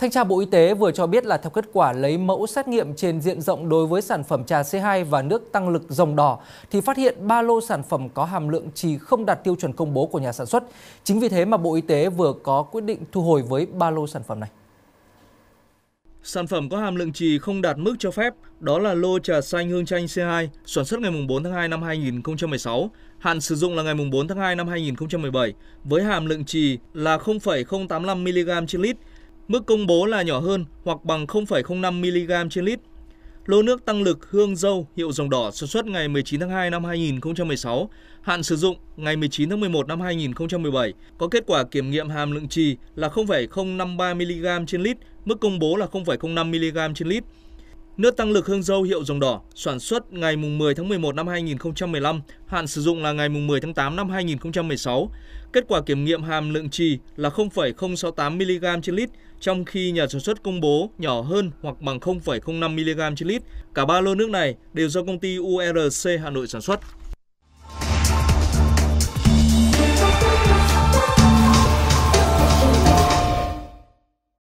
Thanh tra Bộ Y tế vừa cho biết là theo kết quả lấy mẫu xét nghiệm trên diện rộng đối với sản phẩm trà C2 và nước tăng lực rồng đỏ thì phát hiện ba lô sản phẩm có hàm lượng trì không đạt tiêu chuẩn công bố của nhà sản xuất. Chính vì thế mà Bộ Y tế vừa có quyết định thu hồi với ba lô sản phẩm này. Sản phẩm có hàm lượng trì không đạt mức cho phép, đó là lô trà xanh hương chanh C2, sản xuất ngày 4 tháng 2 năm 2016, hạn sử dụng là ngày 4 tháng 2 năm 2017, với hàm lượng trì là 0,085 mg trên lít, Mức công bố là nhỏ hơn hoặc bằng 0,05 mg trên lít. Lô nước tăng lực hương dâu hiệu dòng đỏ sản xuất ngày 19 tháng 2 năm 2016, hạn sử dụng ngày 19 tháng 11 năm 2017, có kết quả kiểm nghiệm hàm lượng trì là 0,053 mg trên lít, mức công bố là 0,05 mg trên lít. Nước tăng lực hương dâu hiệu dòng đỏ sản xuất ngày 10 tháng 11 năm 2015, hạn sử dụng là ngày 10 tháng 8 năm 2016. Kết quả kiểm nghiệm hàm lượng trì là 0,068 mg trên lít, trong khi nhà sản xuất công bố nhỏ hơn hoặc bằng 0,05 mg trên lít. Cả ba lô nước này đều do công ty URC e Hà Nội sản xuất.